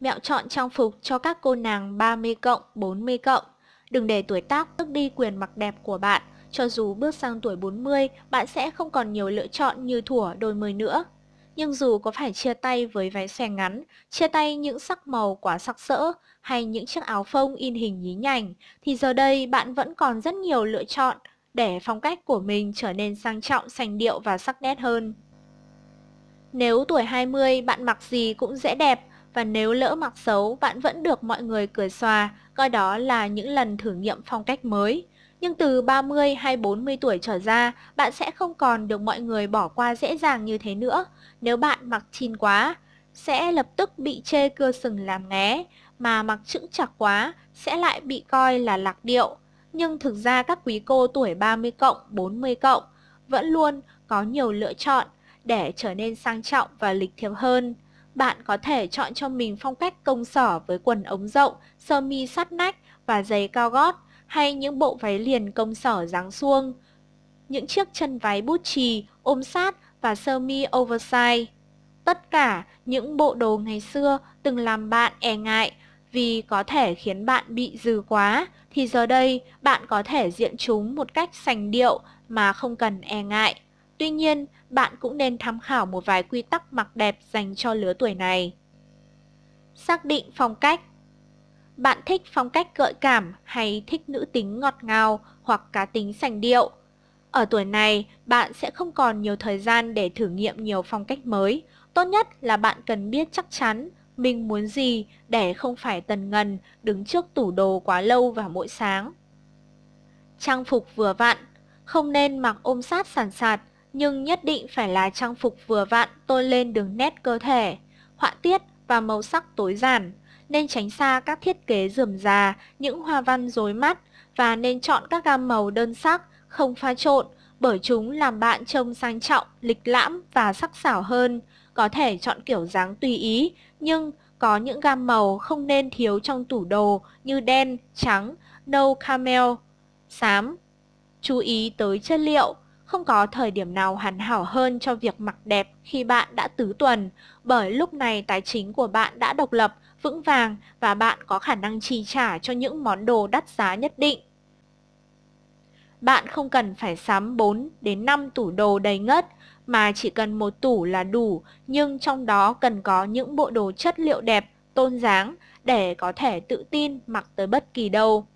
Mẹo chọn trang phục cho các cô nàng 30 cộng, 40 cộng. Đừng để tuổi tác tước đi quyền mặc đẹp của bạn, cho dù bước sang tuổi 40, bạn sẽ không còn nhiều lựa chọn như thủa đôi mươi nữa. Nhưng dù có phải chia tay với váy xòe ngắn, chia tay những sắc màu quá sắc sỡ hay những chiếc áo phông in hình nhí nhảnh, thì giờ đây bạn vẫn còn rất nhiều lựa chọn để phong cách của mình trở nên sang trọng, sành điệu và sắc nét hơn. Nếu tuổi 20 bạn mặc gì cũng dễ đẹp, và nếu lỡ mặc xấu bạn vẫn được mọi người cười xòa, coi đó là những lần thử nghiệm phong cách mới. Nhưng từ 30 hay 40 tuổi trở ra, bạn sẽ không còn được mọi người bỏ qua dễ dàng như thế nữa. Nếu bạn mặc chin quá, sẽ lập tức bị chê cưa sừng làm ngé; mà mặc chững chạc quá sẽ lại bị coi là lạc điệu. Nhưng thực ra các quý cô tuổi 30 cộng, 40 cộng vẫn luôn có nhiều lựa chọn để trở nên sang trọng và lịch thiệp hơn. Bạn có thể chọn cho mình phong cách công sở với quần ống rộng, sơ mi sát nách và giày cao gót hay những bộ váy liền công sở dáng suông. Những chiếc chân váy bút chì, ôm sát và sơ mi oversize. Tất cả những bộ đồ ngày xưa từng làm bạn e ngại vì có thể khiến bạn bị dừ quá thì giờ đây bạn có thể diện chúng một cách sành điệu mà không cần e ngại. Tuy nhiên, bạn cũng nên tham khảo một vài quy tắc mặc đẹp dành cho lứa tuổi này. Xác định phong cách Bạn thích phong cách gợi cảm hay thích nữ tính ngọt ngào hoặc cá tính sành điệu? Ở tuổi này, bạn sẽ không còn nhiều thời gian để thử nghiệm nhiều phong cách mới. Tốt nhất là bạn cần biết chắc chắn mình muốn gì để không phải tần ngần đứng trước tủ đồ quá lâu vào mỗi sáng. Trang phục vừa vặn, không nên mặc ôm sát sàn sạt nhưng nhất định phải là trang phục vừa vặn tôn lên đường nét cơ thể, họa tiết và màu sắc tối giản, nên tránh xa các thiết kế rườm rà, những hoa văn rối mắt và nên chọn các gam màu đơn sắc, không pha trộn bởi chúng làm bạn trông sang trọng, lịch lãm và sắc sảo hơn. Có thể chọn kiểu dáng tùy ý, nhưng có những gam màu không nên thiếu trong tủ đồ như đen, trắng, nâu camel, xám. Chú ý tới chất liệu, không có thời điểm nào hoàn hảo hơn cho việc mặc đẹp khi bạn đã tứ tuần, bởi lúc này tài chính của bạn đã độc lập, vững vàng và bạn có khả năng chi trả cho những món đồ đắt giá nhất định. Bạn không cần phải sắm 4 đến 5 tủ đồ đầy ngất mà chỉ cần một tủ là đủ, nhưng trong đó cần có những bộ đồ chất liệu đẹp, tôn dáng để có thể tự tin mặc tới bất kỳ đâu.